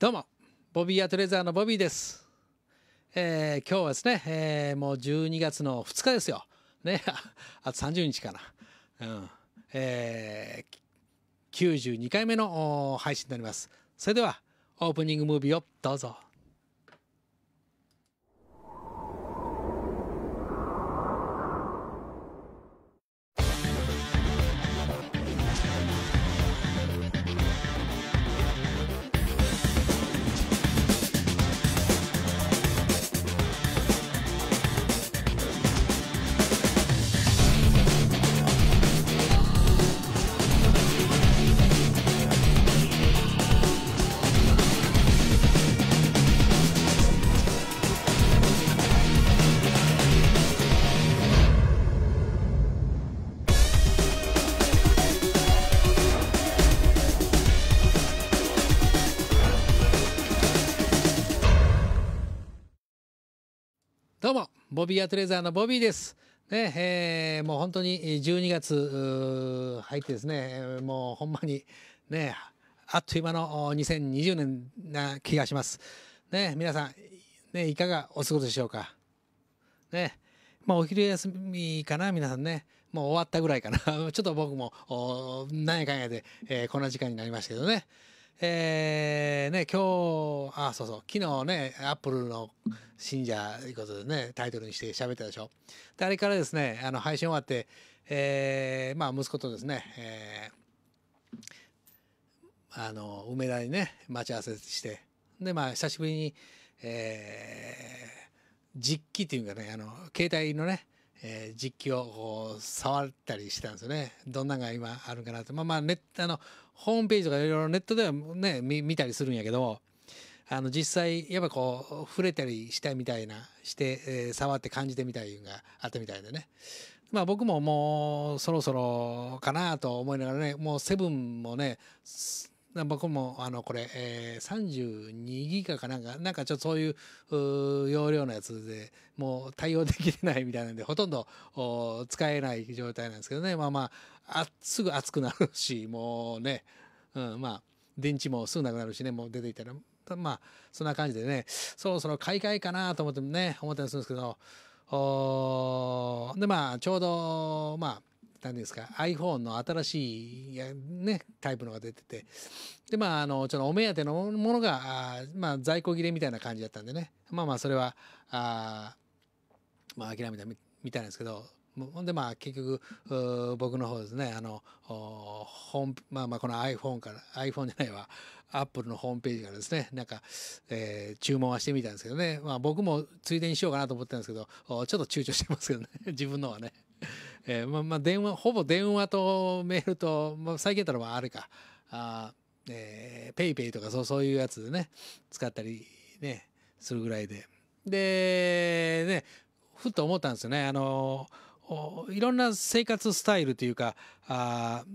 どうも、ボビーアトレザーのボビーです。えー、今日はですね、えー、もう12月の2日ですよ。ね、あと30日かな。うん。えー、92回目の配信になります。それでは、オープニングムービーをどうぞ。ボビーアトレーザーのボビーです。ねえー、もう本当に12月入ってですね、もうほんまにね、あっという間の2020年な気がします。ね、皆さん、ね、いかがお過ごしでしょうか。ね、まあお昼休みかな、皆さんね。もう終わったぐらいかな。ちょっと僕も、なんやかんやで、えー、こんな時間になりましたけどね。えー、ね、今日、あ、そうそう、昨日ね、アップルの信者ということでね、タイトルにして喋ったでしょ。で、あからですね、あの、配信終わって、えー、まあ、息子とですね、えー、あの、梅田にね、待ち合わせして、で、まあ、久しぶりに、えー、実機っていうかね、あの、携帯のね、えー、実機をこう触ったりしたんですよね。どんなんが今あるかなと。まあまあ、ね、あの、ホームページとかいろいろネットではね見、見たりするんやけど、あの、実際、やっぱこう、触れたりしたみたいな、して、えー、触って感じてみたいのがあったみたいでね。まあ僕ももう、そろそろかなと思いながらね、もうセブンもね、僕もあのこれ、えー、32ギガかなんか、なんかちょっとそういう容量のやつでもう対応できてないみたいなんで、ほとんど使えない状態なんですけどね。まあまあ、あすぐ熱くなるし、もうね、うん、まあ電池もすぐなくなるしねもう出ていたらまあそんな感じでねそろそろ買い替えかなと思ってね思ったりするんですけどでまあちょうどまあ何ですか iPhone の新しいや、ね、タイプのが出ててでまああのちょっとお目当てのものがあ、まあ、在庫切れみたいな感じだったんでねまあまあそれはあまあ諦めたみたいなんですけどでまあ結局僕の方ですねあの本まあまあこの iPhone から iPhone じゃないわアップルのホームページからですねなんか、えー、注文はしてみたんですけどね、まあ、僕もついでにしようかなと思ったんですけどちょっと躊躇してますけどね 自分のはね、えー、まあまあ電話ほぼ電話とメールと、まあ、最近やったらあれかあ、えー、ペイペイとかそうそういうやつでね使ったりねするぐらいででねふと思ったんですよねあのーいろんな生活スタイルというかあある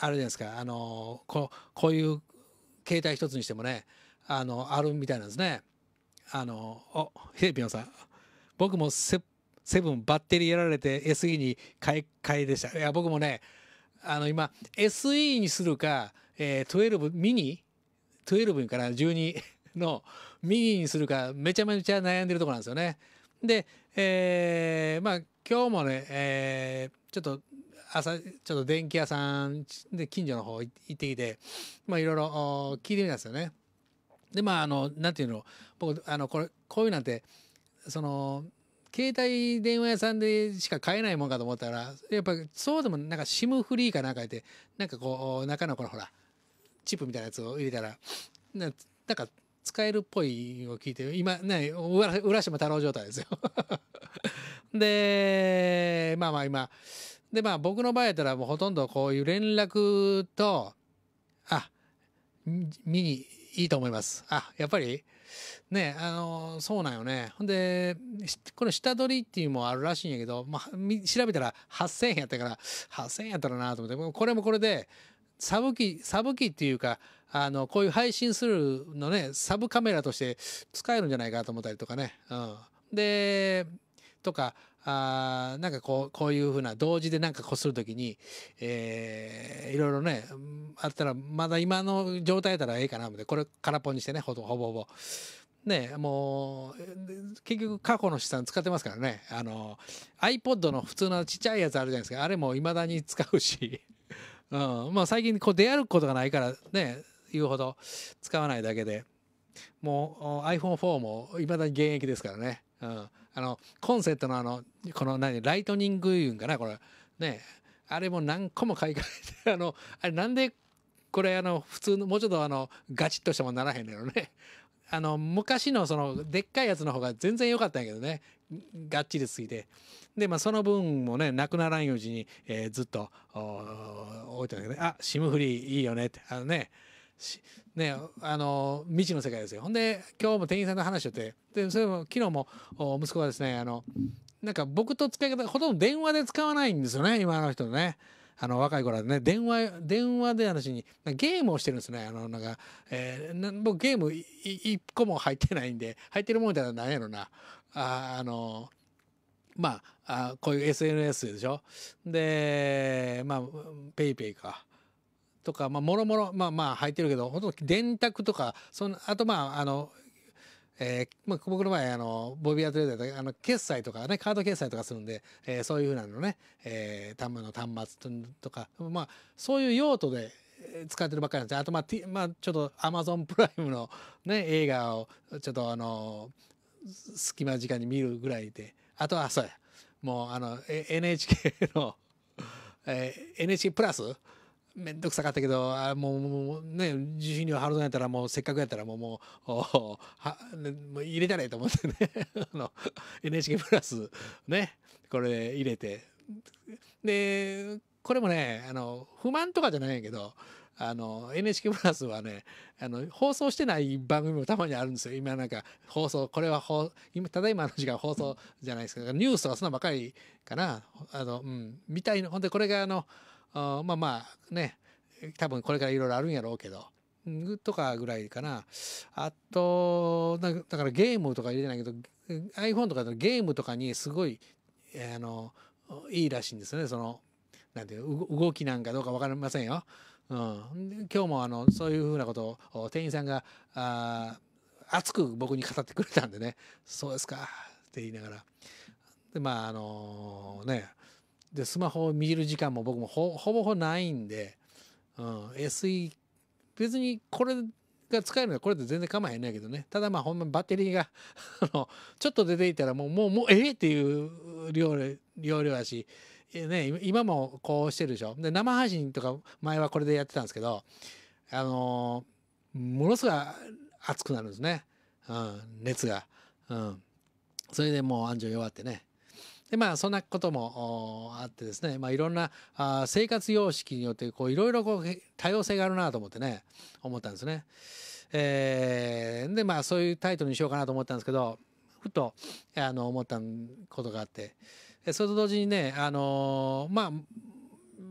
じゃないですかあのここういう携帯一つにしてもねあのあるみたいなんですね。あのおヘレピオンさん僕もセセブンバッテリーやられて SE に買い買いでしたいや僕もねあの今 SE にするか、えー、12ミニ12から12 のミニにするかめちゃめちゃ悩んでるとこなんですよね。で、えー、まあ今日もね、えー、ちょっと朝、ちょっと電気屋さんで近所の方行ってきて、まあいろいろ聞いてみたんですよね。で、まああの、なんていうの、僕、あの、これ、こういうなんて、その、携帯電話屋さんでしか買えないもんかと思ったら、やっぱそうでもなんか SIM フリーかなんか言って、なんかこう、中のこのほら、チップみたいなやつを入れたら、ななんか使えるっぽいを聞いて、今、ね、浦島太郎状態ですよで、まあまあ今、でまあ僕の場合やったらもうほとんどこういう連絡と、あ、見にいいと思います。あ、やっぱりね、あの、そうなんよね。ほんで、この下取りっていうのもあるらしいんやけど、まあ、調べたら8000円やったから、8000円やったらなと思って、これもこれで、サブ機、サブ機っていうか、あの、こういう配信するのね、サブカメラとして使えるんじゃないかと思ったりとかね。うん。で、とかあなんかこうこういうふうな同時でなんかこする時に、えー、いろいろねあったらまだ今の状態やったらええかな思っこれ空っぽにしてねほぼほぼほぼ。ねもう結局過去の資産使ってますからねあの iPod の普通のちっちゃいやつあるじゃないですかあれもいまだに使うし、うんまあ、最近こう出歩くことがないからね言うほど使わないだけでもう iPhone4 もいまだに現役ですからね。うん、あのコンセントのあのこの何ライトニングいうんかなこれねあれも何個も買い替えて あのあれなんでこれあの普通のもうちょっとあのガチッとしてもならへんのよね あの昔のそのでっかいやつの方が全然良かったんやけどねがっちりすぎてでまあその分もねなくならんように、えー、ずっと置いてたけど、ね、あシムフリーいいよねってあのねね、あの未知の世界ですよほんで今日も店員さんと話しててでそれも昨日も息子がですねあのなんか僕と使い方ほとんど電話で使わないんですよね今の人ね。あの若い頃はね電話電話で話にゲームをしてるんですねあのなんか、えー、僕ゲーム1個も入ってないんで入ってるもんじゃなんやろなああのまああこういう SNS でしょでまあ PayPay かとか、まあ、もろもろ、まあまあ入ってるけど、ほとんど電卓とか、その、あとまあ、あの、えー、まあ、僕の前、あの、ボビーアトレーダーとか、あの、決済とかね、カード決済とかするんで、えー、そういうふうなのね、えー、端末の端末とか、まあ、そういう用途で、使ってるばっかりなんですあと、まあ、T、まあ、ちょっとアマゾンプライムのね、映画を、ちょっとあの、隙間時間に見るぐらいで、あとは、そうや、もう、あの、NHK の、えー、NHK プラスめんどくさかったけど、あもう、もうね、受信料払うのやったら、もうせっかくやったらもう、もう、もう入れたらいいと思ってね、あの、NHK プラス、ね、これ入れて。で、これもね、あの、不満とかじゃないんやけど、あの、NHK プラスはね、あの、放送してない番組もたまにあるんですよ。今なんか、放送、これは放、今、ただいまの時間放送じゃないですか。ニュースとかそんなばかりかな。あの、うん、みたいな。ほんで、これがあの、あまあまあね多分これからいろいろあるんやろうけどとかぐらいかなあとだからゲームとか入れてないけど iPhone とかのゲームとかにすごいあのいいらしいんですよねそのなんていう動きなんかどうか分かりませんよ。うん、今日もあのそういうふうなことを店員さんがあ熱く僕に語ってくれたんでねそうですかって言いながらでまああのー、ねでスマホを見る時間も僕もほぼほぼないんで、うん、SE 別にこれが使えるのはこれで全然構えへんねけどねただまあほんまバッテリーが ちょっと出ていたらもうもうもうええっていう量量やし、ね、今もこうしてるでしょで生配信とか前はこれでやってたんですけどあのー、ものすごい熱くなるんですね、うん、熱が、うん、それでもう安城弱ってねでまあそんなこともあってですね、まあ、いろんなあ生活様式によってこういろいろこう多様性があるなと思ってね思ったんですね。えー、でまあそういうタイトルにしようかなと思ったんですけどふとあの思ったことがあってそれと同時にねあのー、まあ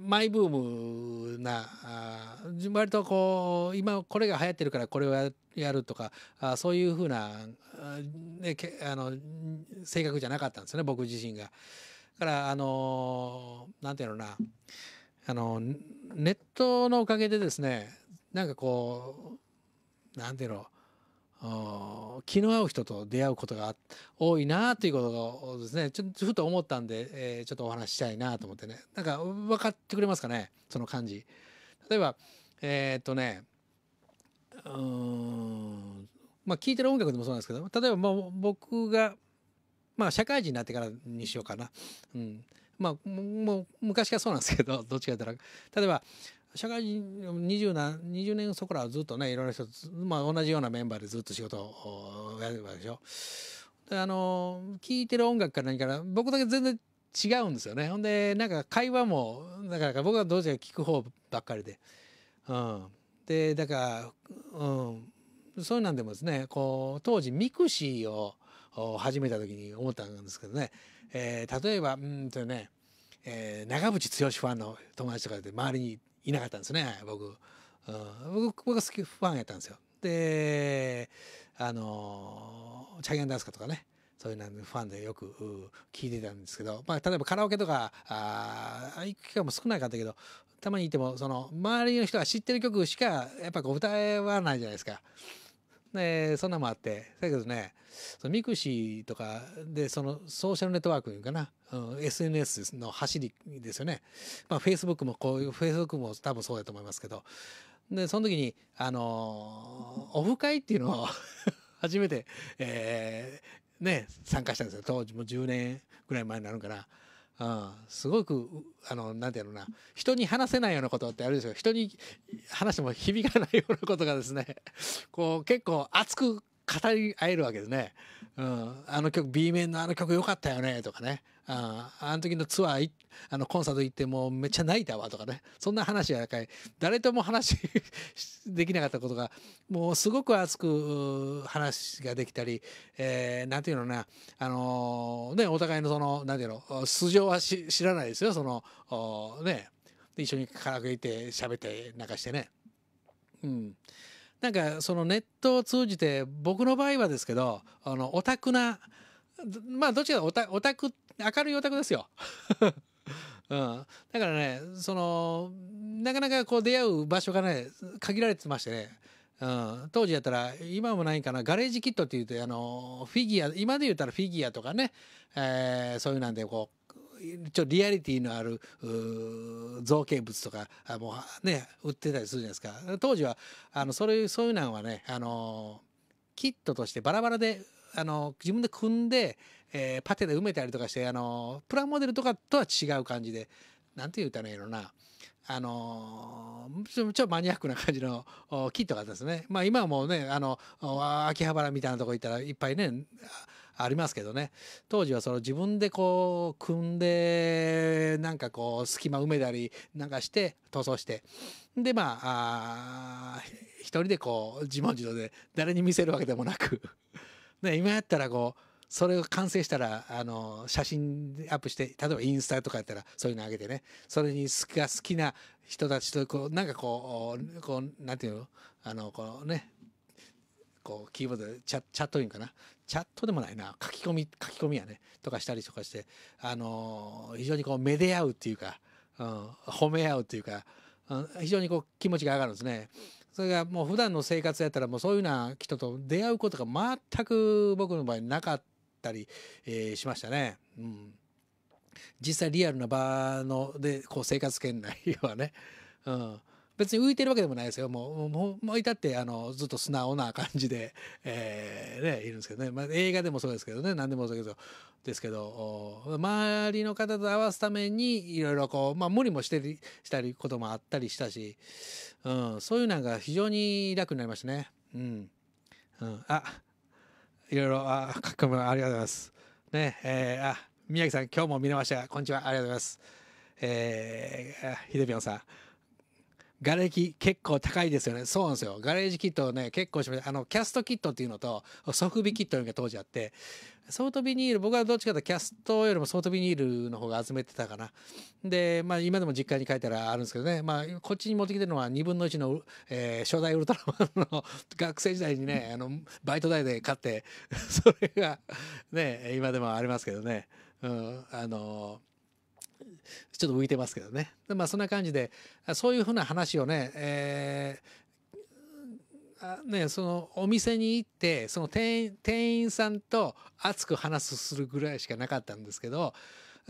マイブームなあ割とこう今これが流行ってるからこれをやるとかあそういうふうなね、けあの性格じゃなかったんですよね僕自身が。だからあのなんていうのなあのネットのおかげでですねなんかこうなんていうの気の合う人と出会うことが多いなということをですねちょっとふと思ったんで、えー、ちょっとお話ししたいなと思ってねなんか分かってくれますかねその感じ。例えばえー、っとねうんまあ、聴いてる音楽でもそうなんですけど例えばまあ僕が、まあ、社会人になってからにしようかな、うんまあ、もう昔からそうなんですけど どっちか言ったら例えば社会人 20, な20年そこらはずっとねいろんな人、まあ、同じようなメンバーでずっと仕事をやるわけでしょ。であの聴いてる音楽から何から僕だけ全然違うんですよね。ほんでなんか会話もだから僕はどうせか聞く方ばっかりで。うん、でだから、うん、そういうなんでもですねこう当時ミクシーを始めた時に思ったんですけどね、えー、例えばうんとね、えー、長渕剛ファンの友達とかで周りにいなかったんですね僕、うん、僕僕が好きファンやったんですよ。であのチャアンダンスカとかねそういうのファンでよく聞いてたんですけど、まあ、例えばカラオケとかあ行く機会も少なかったけどたまにいてもその周りの人が知ってる曲しかやっぱこう歌わないじゃないですか。でそんなもあってだけどねそのミクシーとかでそのソーシャルネットワークいうかな、うん、SNS の走りですよね。まあ、Facebook もこういうフェイスブックも多分そうだと思いますけどでその時にあのオフ会っていうのを 初めて、えー、ね参加したんですよ当時も10年ぐらい前になるから。すごくあのなんていうのな人に話せないようなことってあるでしょ人に話しても響かないようなことがですねこう結構熱く語り合えるわけですね。うん、あの曲 B 面のあの曲良かったよねとかね、うん、あの時のツアーあのコンサート行ってもうめっちゃ泣いたわとかねそんな話は誰とも話 できなかったことがもうすごく熱く話ができたり、えー、なんていうのなあのー、ねお互いのそのなんていうの素性は知らないですよそのね一緒にカラオケ行って喋ってなんかしてね。うんなんかそのネットを通じて僕の場合はですけどあのオタクなまあどちらかオタオタク明るいオタクですよ。うん、だからねそのなかなかこう出会う場所がね限られてましてね、うん、当時やったら今もないかなガレージキットって言うとあのフィギュア今で言ったらフィギュアとかね、えー、そういうなんでこうちょリアリティのある造形物とかもうね売ってたりするじゃないですか当時はあのそれそういうのはねあのキットとしてバラバラであの自分で組んで、えー、パテで埋めたりとかしてあのプラモデルとかとは違う感じで何て言うたらいいのなあのちょっとマニアックな感じのキットがあったんですね。まあ、今はもうねあの秋葉原みたいなとこ行ったらいっぱいねありますけどね当時はその自分でこう組んでなんかこう隙間埋めたりなんかして塗装してでまあ一人でこう自問自答で誰に見せるわけでもなく ね、今やったらこうそれが完成したらあの写真アップして例えばインスタとかやったらそういうのあげてねそれにが好きな人たちとこうなんかこうこうなんていうのあのこうねこうキーボードでチャチャットインかなチャットでもないな書き込み書き込みやねとかしたりとかして、あのー、非常にこうめで合うっていうか、うん、褒め合うっていうか、うん、非常にこう気持ちが上がるんですね。それがもう普段の生活やったらもうそういうな人と出会うことが全く僕の場合なかったり、えー、しましたね。うん実際リアルな場のでこう生活圏内はね、うん、別に浮いてるわけでもないですよもうもうもう至ってあのずっと素直な感じで、えー、ねいるんですけどね、まあ、映画でもそうですけどね何でもそうですけどですけど周りの方と合わすためにいろいろこう、まあ、無理もしてりしたりこともあったりしたし、うん、そういうのが非常に楽になりましたね。うんうん、あいろいろあ書き込みありがとうございます。ねえー、あ宮城さん今日も見れましたこんにちはありがとうございます。えー、ひでぴょんさん瓦礫結構高いですよね。そうなんですよ。ガレージキットをね、結構しました。あの、キャストキットっていうのと、ソフビキットが当時あって、ソートビニール、僕はどっちかというとキャストよりもソートビニールの方が集めてたかな。で、まあ今でも実家に書いたらあるんですけどね、まあこっちに持ってきてるのは2分の1の、えー、初代ウルトラマンの学生時代にね、あの、バイト代で買って、それがね、今でもありますけどね、うん、あのーちょっと浮いてますけどね。まあそんな感じで、そういうふうな話をね、えー、ね、そのお店に行ってその店員さんと熱く話すするぐらいしかなかったんですけど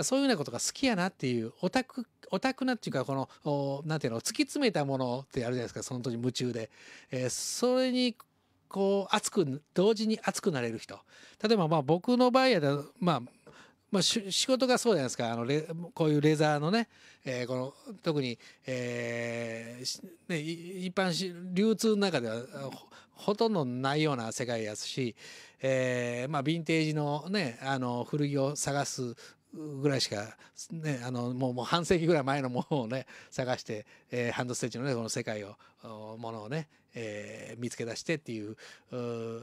そういうようなことが好きやなっていうオタクオタクなっていうかこの何ていうの突き詰めたものってあるじゃないですかその時夢中で、えー、それにこう熱く同時に熱くなれる人例えばまあ僕の場合やまあまあ、仕事がそうじゃないですかあのレこういうレザーのね、えー、この特に、えーね、一般流通の中ではほとんどないような世界やし、えーまあ、ヴィンテージの,、ね、あの古着を探すぐらいしか、ね、あのもうもう半世紀ぐらい前のものをね探して、えー、ハンドステッチのねこの世界をものをね、えー、見つけ出してっていう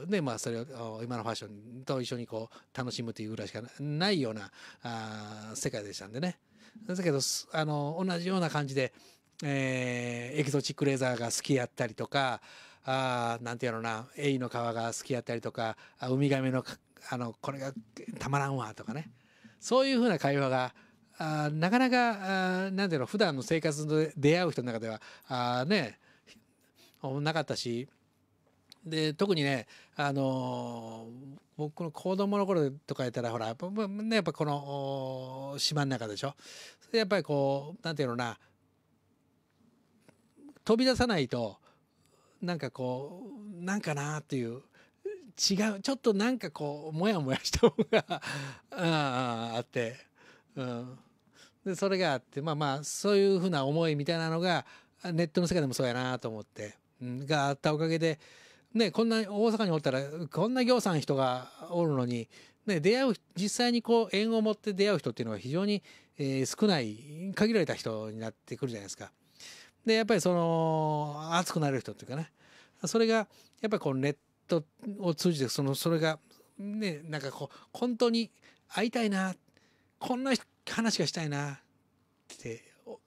でまあそれを今のファッションと一緒にこう楽しむというぐらいしかないようなあ世界でしたんでね。だけどあの同じような感じで、えー、エキゾチックレーザーが好きやったりとかあなんていうのなエイの皮が好きやったりとかウミガメのあのこれがたまらんわとかねそういうふうな会話があなかなかあなんていうの普段の生活で出会う人の中ではあねなかったしで特にねあのー、僕の子供の頃とかやったらほらやっぱ,、ね、やっぱこの島の中でしょそれやっぱりこうなんていうのな飛び出さないとなんかこうなんかなっていう違うちょっとなんかこうモヤモヤした方が ああって、うん、でそれがあってまあまあそういうふうな思いみたいなのがネットの世界でもそうやなと思って。があったおかげで、ね、こんな大阪におったらこんなぎょうさん人がおるのに、ね、出会う実際にこう縁を持って出会う人っていうのは非常に、えー、少ない限られた人になってくるじゃないですか。でやっぱりその熱くなれる人っていうかねそれがやっぱりこうネットを通じてそのそれがねなんかこう本当に会いたいなこんな話がしたいなって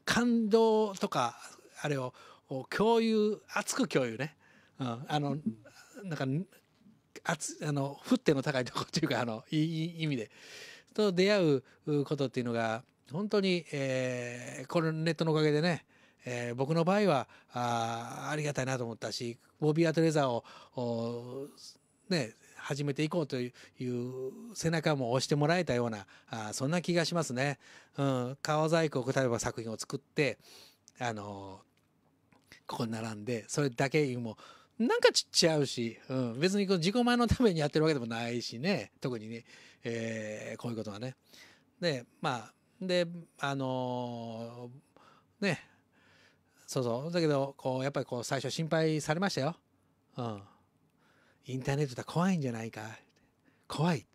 感動とかあれをを共有熱く共有ね、うん、あのなんか熱あの振っての高いとこっていうかあのいい意味でと出会うことっていうのが本当に、えー、このネットのおかげでね、えー、僕の場合はあありがたいなと思ったしボビー・アトレザーをね始めていこうという背中も押してもらえたようなあそんな気がしますね。うん、川細工を例えば作品を作ってあのここ並んでそれだけもなんかちっちゃうし、うん、別にこう自己前のためにやってるわけでもないしね特にね、えー、こういうことはね。でまあであのー、ねそうそうだけどこうやっぱりこう最初心配されましたよ。うん、インターネットて怖いんじゃないか怖い。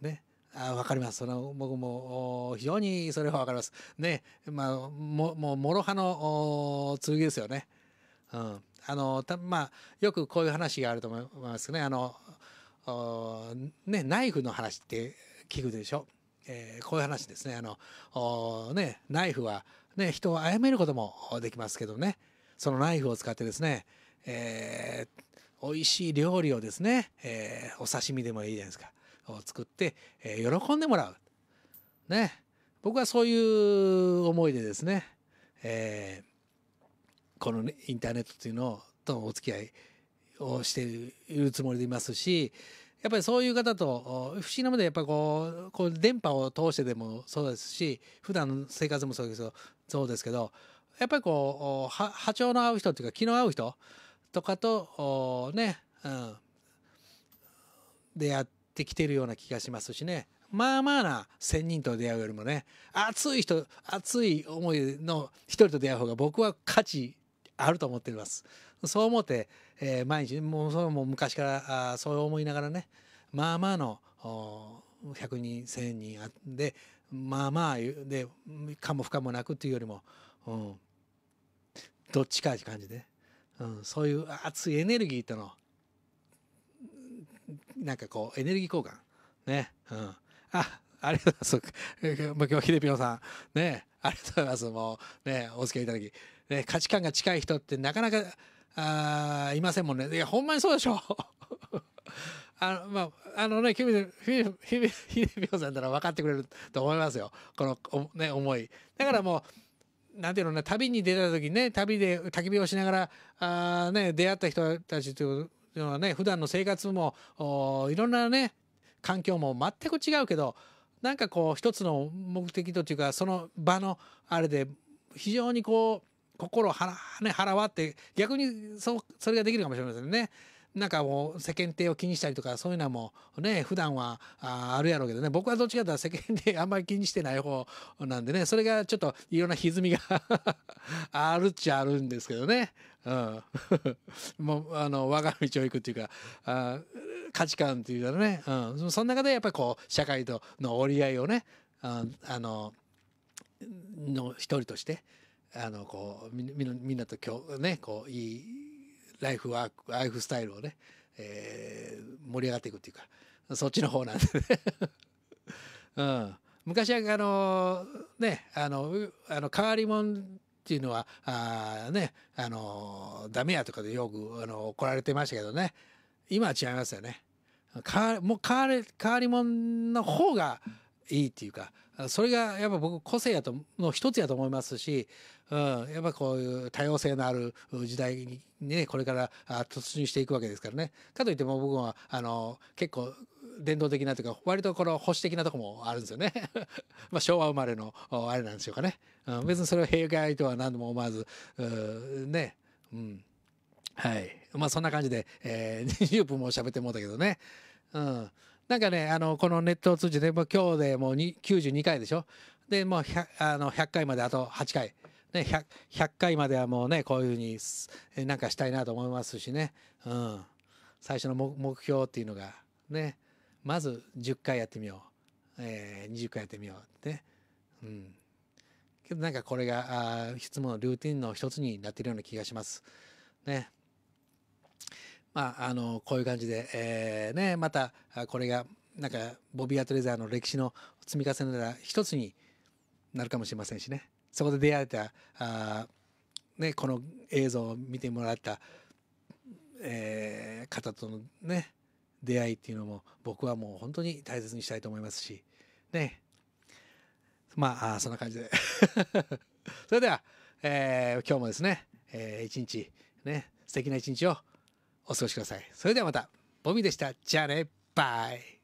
ね。あ分かります。その僕も非常にそれは分かります。ね。まあ、ももう、もろ刃の剣ですよね。うん、あのたまあよくこういう話があると思いますねあのねナイフの話って聞くでしょ、えー、こういう話ですねあのねナイフは、ね、人を殺めることもできますけどねそのナイフを使ってですね、えー、美味しい料理をですね、えー、お刺身でもいいじゃないですかを作って、えー、喜んでもらう。ね僕はそういう思いでですね、えーこの、ね、インターネットというのとお付き合いをしているつもりでいますしやっぱりそういう方と不思議なまでやっぱこうこう電波を通してでもそうですし普段の生活もそうですけどそうですけどやっぱりこう波長の合う人っていうか気の合う人とかとね、うん、出会ってきてるような気がしますしねまあまあな仙人と出会うよりもね熱い人熱い思いの一人と出会う方が僕は価値あると思っていますそう思って、えー、毎日もうそれも昔からあそう思いながらねまあまあの100人1,000人あまあまあでかも不可もなくっていうよりも、うん、どっちかって感じで、うん、そういう熱いエネルギーとのなんかこうエネルギー交換ね、うん、あありがとうございます。今日、ヒデピノさん、ね、ありがとうございます。もう、ね、お付き合いいただき。価値観が近い人ってなかなか、あいませんもんね。いや、ほんまにそうでしょ。あの、まあ、あのね、ひび、ひび、ひび、ひょうさんなら分かってくれると思いますよ。この、ね、思い。だからもう、なんていうのね、旅に出た時にね、旅で焚き火をしながら、あね、出会った人たちというのはね、普段の生活も、おいろんなね、環境も全く違うけど、なんかこう、一つの目的というか、その場の、あれで、非常にこう、心をはら、ね、払わって逆にそそれができるかもしれませんね。なんかもう世間体を気にしたりとかそういうのはもうね普段はああるやろうけどね僕はどっちかというと世間体あんまり気にしてない方なんでねそれがちょっといろんな歪みが あるっちゃあるんですけどね、うん、もうあの我が道を行くっていうかあ価値観っていうかね、うん、その中でやっぱりこう社会との折り合いをねああのの一人としてあのこうみみんなと今日ねこういいライフワークライフスタイルをね、えー、盛り上がっていくっていうかそっちの方なんでね、うん、昔はあのねあのあの変わり者っていうのはあねあのダメやとかでよくあの怒られてましたけどね今は違いますよね。変わもう変わり変わり者の方がいいっていうかそれがやっぱ僕個性やとの一つやと思いますし、うん、やっぱこういう多様性のある時代にねこれから突入していくわけですからねかといっても僕はあの結構伝統的なというか割とこの保守的なとこもあるんですよね まあ昭和生まれのあれなんでしょうかね、うん、別にそれを弊害とは何度も思わずねうんはいまあそんな感じで、えー、20 分も喋ってもうたけどねうんなんかね、あの、このネットを通じて、今日でもう92回でしょで、もう 100, あの100回まであと8回。ね100、100, 回まではもうね、こういうふうにえなんかしたいなと思いますしね。うん。最初の目標っていうのが、ね、まず10回やってみよう。えー、20回やってみようってうん。けどなんかこれが、あいつものルーティンの一つになっているような気がします。ね。まあ、あのこういう感じで、えーね、またこれがなんかボビー・アトレザーの歴史の積み重ねなら一つになるかもしれませんしねそこで出会えたあ、ね、この映像を見てもらった、えー、方とのね出会いっていうのも僕はもう本当に大切にしたいと思いますしねまあそんな感じで それでは、えー、今日もですね、えー、一日ね素敵な一日をお過ごしくださいそれではまたボミでしたじゃあねバイ